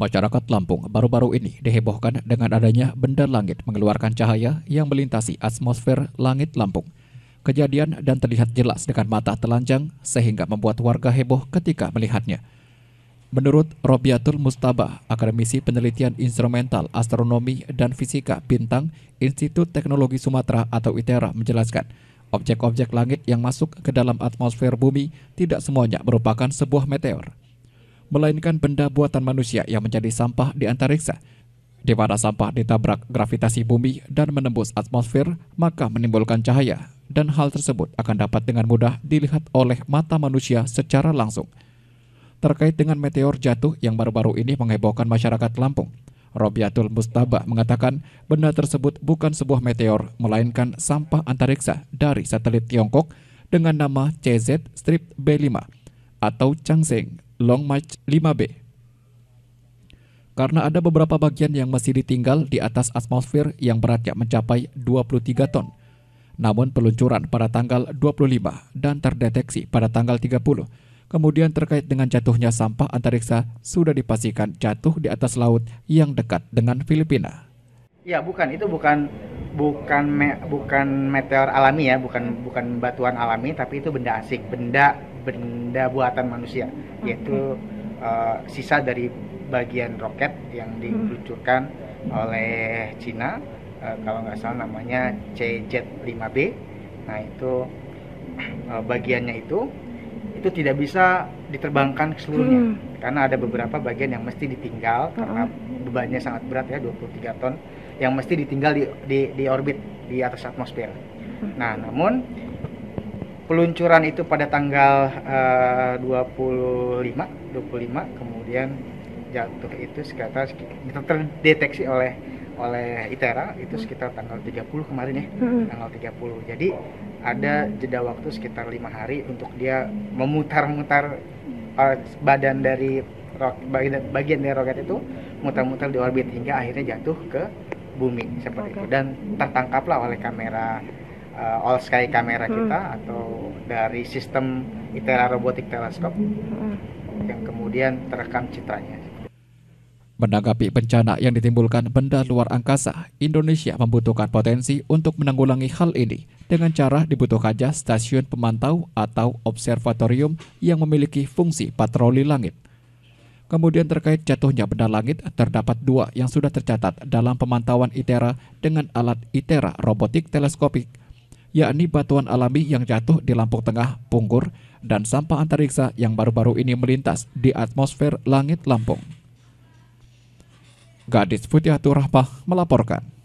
Masyarakat Lampung baru-baru ini dihebohkan dengan adanya benda langit mengeluarkan cahaya yang melintasi atmosfer langit Lampung. Kejadian dan terlihat jelas dengan mata telanjang sehingga membuat warga heboh ketika melihatnya. Menurut Robiatul Mustabah, Akademisi Penelitian Instrumental Astronomi dan Fisika Bintang Institut Teknologi Sumatera atau ITERA menjelaskan, objek-objek langit yang masuk ke dalam atmosfer bumi tidak semuanya merupakan sebuah meteor melainkan benda buatan manusia yang menjadi sampah di antariksa. Di mana sampah ditabrak gravitasi bumi dan menembus atmosfer, maka menimbulkan cahaya, dan hal tersebut akan dapat dengan mudah dilihat oleh mata manusia secara langsung. Terkait dengan meteor jatuh yang baru-baru ini menghebohkan masyarakat Lampung, Robiatul Mustaba mengatakan benda tersebut bukan sebuah meteor, melainkan sampah antariksa dari satelit Tiongkok dengan nama CZ-B5 atau Changseng Long March 5B. Karena ada beberapa bagian yang masih ditinggal di atas atmosfer yang beratnya mencapai 23 ton, namun peluncuran pada tanggal 25 dan terdeteksi pada tanggal 30. Kemudian terkait dengan jatuhnya sampah antariksa sudah dipastikan jatuh di atas laut yang dekat dengan Filipina. Ya, bukan itu bukan bukan me, bukan meteor alami ya, bukan bukan batuan alami tapi itu benda asik, benda benda buatan manusia mm-hmm. yaitu uh, sisa dari bagian roket yang mm-hmm. diluncurkan oleh Cina uh, kalau nggak salah namanya cz 5B nah itu uh, bagiannya itu itu tidak bisa diterbangkan seluruhnya hmm. karena ada beberapa bagian yang mesti ditinggal karena mm-hmm. bebannya sangat berat ya 23 ton yang mesti ditinggal di di, di orbit di atas atmosfer. Nah, namun peluncuran itu pada tanggal uh, 25 25 kemudian jatuh itu sekitar kita terdeteksi oleh oleh ITERA itu hmm. sekitar tanggal 30 kemarin ya hmm. tanggal 30 jadi ada jeda waktu sekitar lima hari untuk dia memutar-mutar eh, badan dari bagian dari roket itu mutar-mutar di orbit hingga akhirnya jatuh ke bumi seperti okay. itu dan tertangkaplah oleh kamera uh, all sky kamera hmm. kita atau dari sistem ITERA robotik teleskop hmm. yang kemudian terekam citranya. Menanggapi bencana yang ditimbulkan benda luar angkasa, Indonesia membutuhkan potensi untuk menanggulangi hal ini dengan cara dibutuhkannya stasiun pemantau atau observatorium yang memiliki fungsi patroli langit. Kemudian terkait jatuhnya benda langit, terdapat dua yang sudah tercatat dalam pemantauan ITERA dengan alat ITERA robotik teleskopik yakni batuan alami yang jatuh di Lampung Tengah, Punggur, dan sampah antariksa yang baru-baru ini melintas di atmosfer langit Lampung. Gadis Futiatur Rahmah melaporkan.